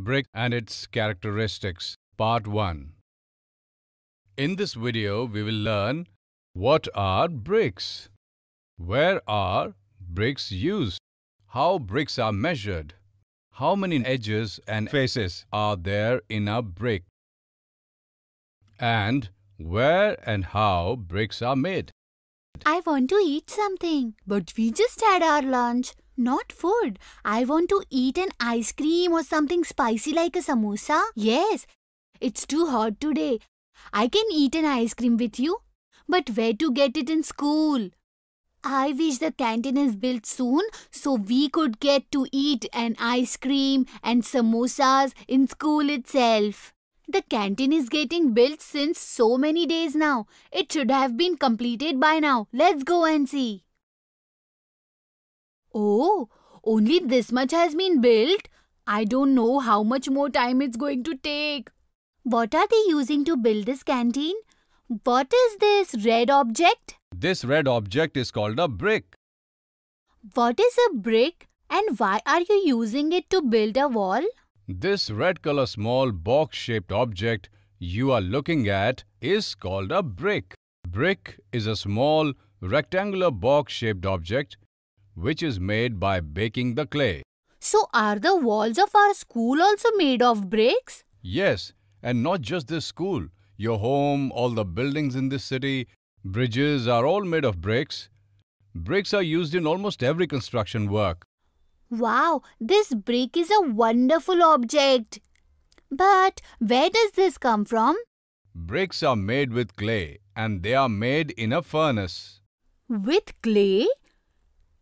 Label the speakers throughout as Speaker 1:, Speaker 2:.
Speaker 1: Brick and its Characteristics Part 1 In this video, we will learn what are bricks, where are bricks used, how bricks are measured, how many edges and faces are there in a brick, and where and how bricks are made.
Speaker 2: I want to eat something, but we just had our lunch. Not food. I want to eat an ice cream or something spicy like a samosa. Yes. It's too hot today. I can eat an ice cream with you. But where to get it in school? I wish the canteen is built soon so we could get to eat an ice cream and samosas in school itself. The canteen is getting built since so many days now. It should have been completed by now. Let's go and see. Oh, only this much has been built? I don't know how much more time it's going to take. What are they using to build this canteen? What is this red object?
Speaker 1: This red object is called a brick.
Speaker 2: What is a brick and why are you using it to build a wall?
Speaker 1: This red color small box-shaped object you are looking at is called a brick. Brick is a small rectangular box-shaped object which is made by baking the clay.
Speaker 2: So are the walls of our school also made of bricks?
Speaker 1: Yes, and not just this school. Your home, all the buildings in this city, bridges are all made of bricks. Bricks are used in almost every construction work.
Speaker 2: Wow, this brick is a wonderful object. But where does this come from?
Speaker 1: Bricks are made with clay and they are made in a furnace.
Speaker 2: With clay?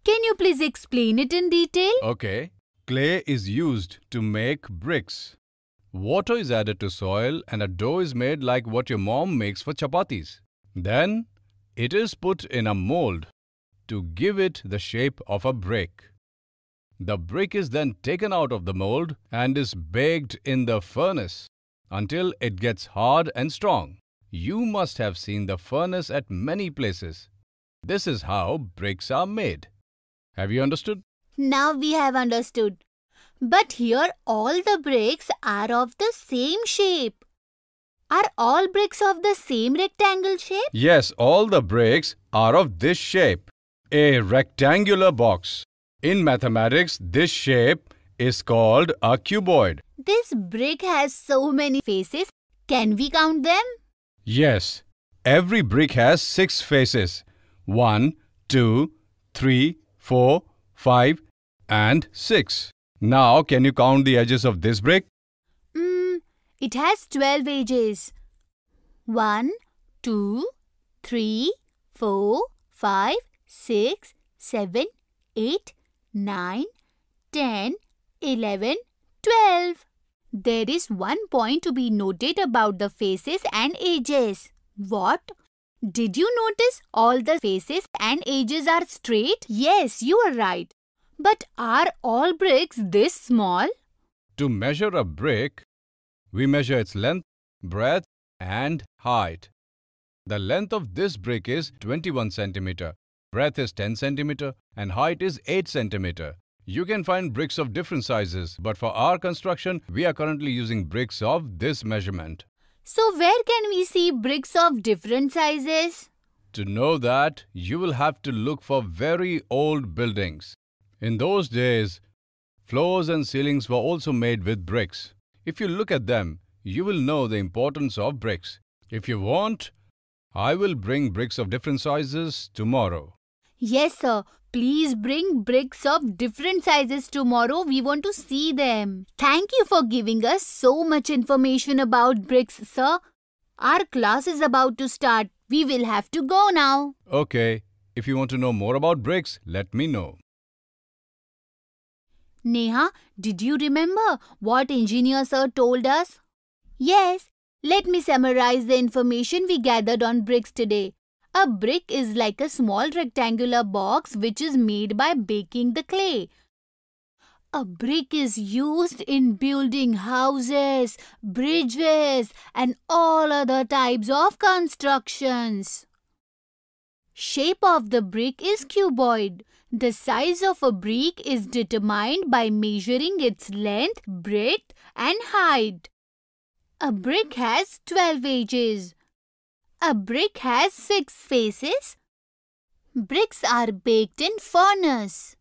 Speaker 2: Can you please explain it in detail?
Speaker 1: Okay. Clay is used to make bricks. Water is added to soil and a dough is made like what your mom makes for chapatis. Then, it is put in a mold to give it the shape of a brick. The brick is then taken out of the mold and is baked in the furnace until it gets hard and strong. You must have seen the furnace at many places. This is how bricks are made. Have you understood?
Speaker 2: Now we have understood. But here all the bricks are of the same shape. Are all bricks of the same rectangle shape?
Speaker 1: Yes, all the bricks are of this shape, a rectangular box. In mathematics, this shape is called a cuboid.
Speaker 2: This brick has so many faces. Can we count them?
Speaker 1: Yes. Every brick has six faces. One, two, three, 4, 5 and 6. Now, can you count the edges of this brick?
Speaker 2: Mm, it has 12 edges. 1, 2, 3, 4, 5, 6, 7, 8, 9, 10, 11, 12. There is one point to be noted about the faces and edges. What? Did you notice all the faces and ages are straight? Yes, you are right. But are all bricks this small?
Speaker 1: To measure a brick, we measure its length, breadth and height. The length of this brick is 21 centimeter, breadth is 10 centimeter and height is 8 centimeter. You can find bricks of different sizes, but for our construction, we are currently using bricks of this measurement.
Speaker 2: So where can we see bricks of different sizes?
Speaker 1: To know that, you will have to look for very old buildings. In those days, floors and ceilings were also made with bricks. If you look at them, you will know the importance of bricks. If you want, I will bring bricks of different sizes tomorrow.
Speaker 2: Yes, sir. Please bring bricks of different sizes tomorrow. We want to see them. Thank you for giving us so much information about bricks, sir. Our class is about to start. We will have to go now.
Speaker 1: Okay. If you want to know more about bricks, let me know.
Speaker 2: Neha, did you remember what engineer sir told us? Yes. Let me summarize the information we gathered on bricks today. A brick is like a small rectangular box which is made by baking the clay. A brick is used in building houses, bridges and all other types of constructions. Shape of the brick is cuboid. The size of a brick is determined by measuring its length, breadth and height. A brick has 12 edges. A brick has six faces. Bricks are baked in furnace.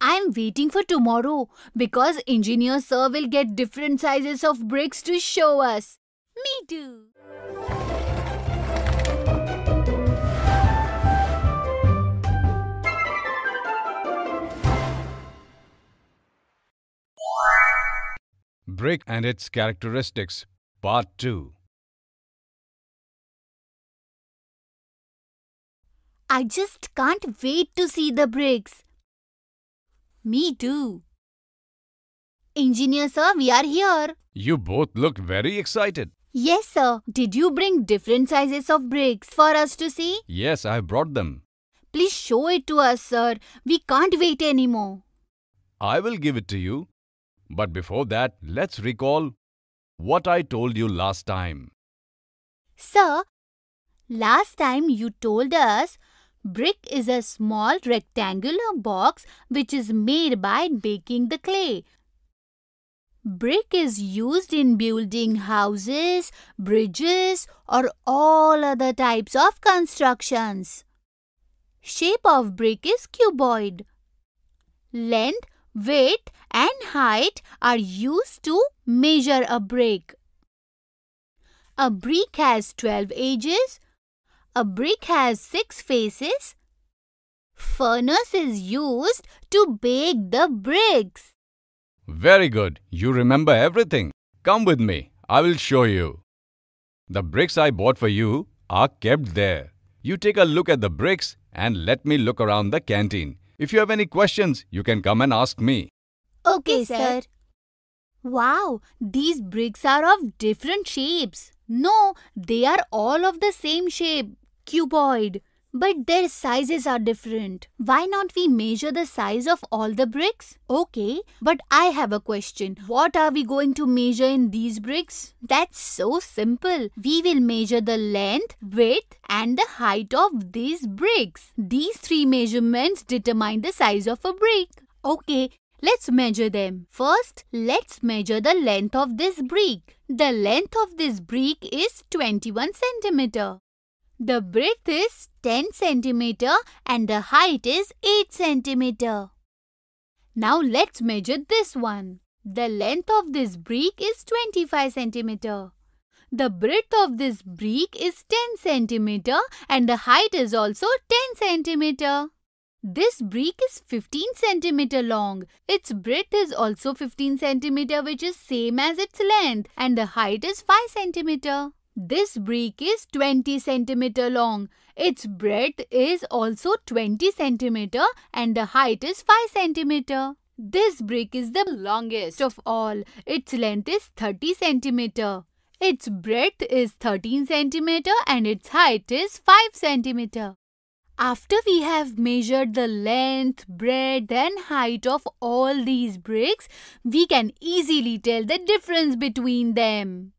Speaker 2: I am waiting for tomorrow because engineer sir will get different sizes of bricks to show us. Me too.
Speaker 1: Brick and its Characteristics Part 2
Speaker 2: I just can't wait to see the bricks. Me too. Engineer sir, we are here.
Speaker 1: You both look very excited.
Speaker 2: Yes sir. Did you bring different sizes of bricks for us to see?
Speaker 1: Yes, I brought them.
Speaker 2: Please show it to us sir. We can't wait anymore.
Speaker 1: I will give it to you. But before that, let's recall what I told you last time.
Speaker 2: Sir, last time you told us Brick is a small rectangular box which is made by baking the clay. Brick is used in building houses, bridges or all other types of constructions. Shape of brick is cuboid. Length, weight and height are used to measure a brick. A brick has 12 edges, a brick has six faces. Furnace is used to bake the bricks.
Speaker 1: Very good. You remember everything. Come with me. I will show you. The bricks I bought for you are kept there. You take a look at the bricks and let me look around the canteen. If you have any questions, you can come and ask me.
Speaker 2: Okay, sir. Wow, these bricks are of different shapes. No, they are all of the same shape cuboid, but their sizes are different. Why not we measure the size of all the bricks? Okay, but I have a question. What are we going to measure in these bricks? That's so simple. We will measure the length, width and the height of these bricks. These three measurements determine the size of a brick. Okay, let's measure them. First, let's measure the length of this brick. The length of this brick is 21 centimeter. The breadth is 10 centimeter and the height is 8 centimeter. Now let's measure this one. The length of this brick is 25 centimeter. The breadth of this brick is 10 centimeter and the height is also 10 centimeter. This brick is 15 centimeter long. Its breadth is also 15 centimeter which is same as its length and the height is 5 centimeter. This brick is 20 centimeter long. Its breadth is also 20 centimeter and the height is 5 centimeter. This brick is the longest of all. Its length is 30 centimeter. Its breadth is 13 centimeter and its height is 5 centimeter. After we have measured the length, breadth and height of all these bricks, we can easily tell the difference between them.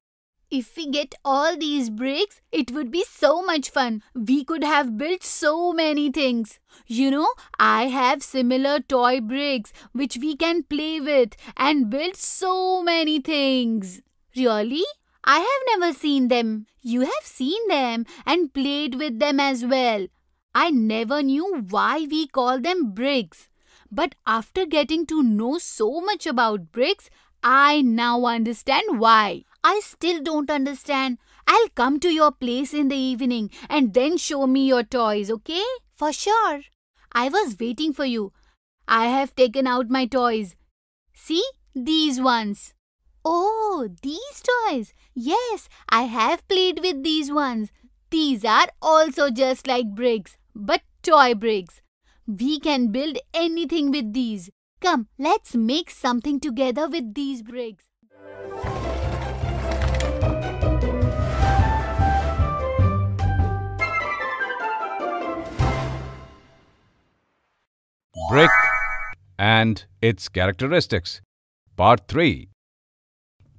Speaker 2: If we get all these bricks, it would be so much fun. We could have built so many things. You know, I have similar toy bricks which we can play with and build so many things. Really? I have never seen them. You have seen them and played with them as well. I never knew why we call them bricks. But after getting to know so much about bricks, I now understand why. I still don't understand. I'll come to your place in the evening and then show me your toys, okay? For sure. I was waiting for you. I have taken out my toys. See, these ones. Oh, these toys. Yes, I have played with these ones. These are also just like bricks, but toy bricks. We can build anything with these. Come, let's make something together with these bricks. Brick
Speaker 1: and its characteristics. Part 3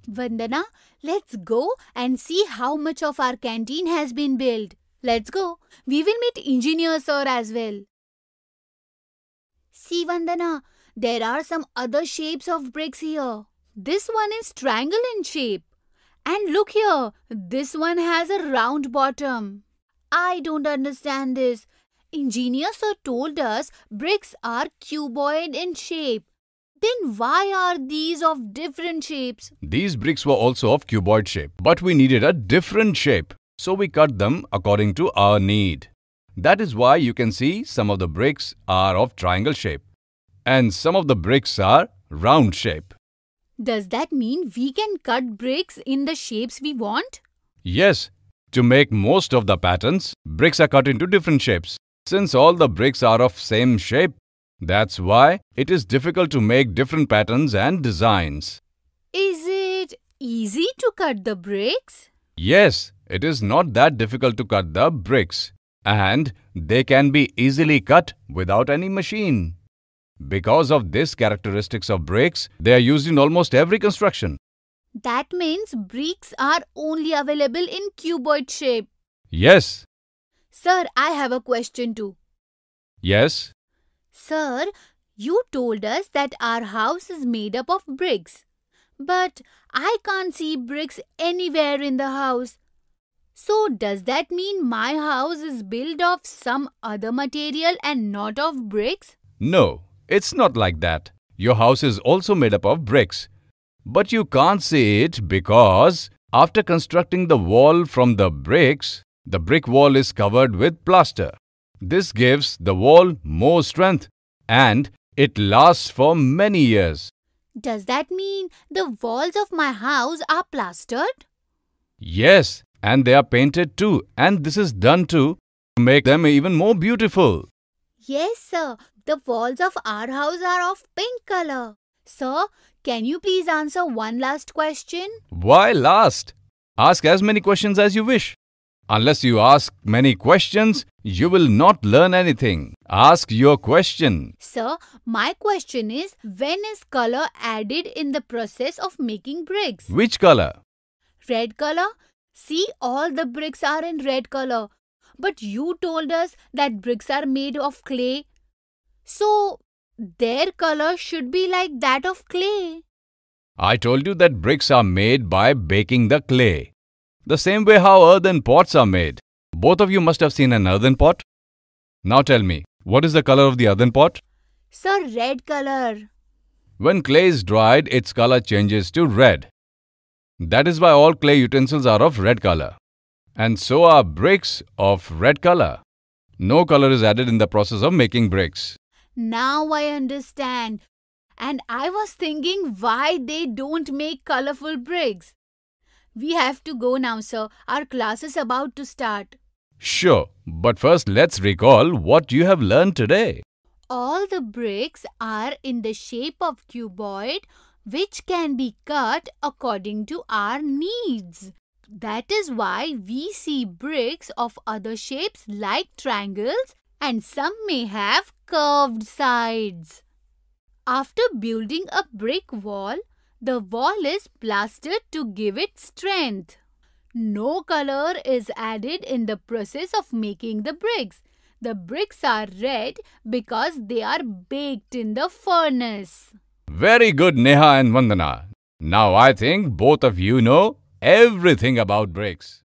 Speaker 2: Vandana, let's go and see how much of our canteen has been built. Let's go. We will meet engineer sir as well. See Vandana, there are some other shapes of bricks here. This one is triangle in shape. And look here, this one has a round bottom. I don't understand this. Engineer sir told us bricks are cuboid in shape. Then why are these of different shapes?
Speaker 1: These bricks were also of cuboid shape, but we needed a different shape. So we cut them according to our need. That is why you can see some of the bricks are of triangle shape and some of the bricks are round shape.
Speaker 2: Does that mean we can cut bricks in the shapes we want?
Speaker 1: Yes. To make most of the patterns, bricks are cut into different shapes. Since all the bricks are of same shape, that's why it is difficult to make different patterns and designs.
Speaker 2: Is it easy to cut the bricks?
Speaker 1: Yes, it is not that difficult to cut the bricks. And they can be easily cut without any machine. Because of this characteristics of bricks, they are used in almost every construction.
Speaker 2: That means bricks are only available in cuboid shape. Yes, Sir, I have a question too. Yes? Sir, you told us that our house is made up of bricks. But I can't see bricks anywhere in the house. So does that mean my house is built of some other material and not of bricks?
Speaker 1: No, it's not like that. Your house is also made up of bricks. But you can't see it because after constructing the wall from the bricks, the brick wall is covered with plaster. This gives the wall more strength and it lasts for many years.
Speaker 2: Does that mean the walls of my house are plastered?
Speaker 1: Yes, and they are painted too and this is done to make them even more beautiful.
Speaker 2: Yes, sir. The walls of our house are of pink color. Sir, can you please answer one last question?
Speaker 1: Why last? Ask as many questions as you wish. Unless you ask many questions, you will not learn anything. Ask your question.
Speaker 2: Sir, my question is when is color added in the process of making bricks?
Speaker 1: Which color?
Speaker 2: Red color. See, all the bricks are in red color. But you told us that bricks are made of clay. So, their color should be like that of clay.
Speaker 1: I told you that bricks are made by baking the clay. The same way how earthen pots are made. Both of you must have seen an earthen pot. Now tell me, what is the color of the earthen pot?
Speaker 2: Sir, red color.
Speaker 1: When clay is dried, its color changes to red. That is why all clay utensils are of red color. And so are bricks of red color. No color is added in the process of making bricks.
Speaker 2: Now I understand. And I was thinking why they don't make colorful bricks. We have to go now, sir. Our class is about to start.
Speaker 1: Sure, but first let's recall what you have learned today.
Speaker 2: All the bricks are in the shape of cuboid which can be cut according to our needs. That is why we see bricks of other shapes like triangles and some may have curved sides. After building a brick wall, the wall is plastered to give it strength. No color is added in the process of making the bricks. The bricks are red because they are baked in the furnace.
Speaker 1: Very good, Neha and Vandana. Now I think both of you know everything about bricks.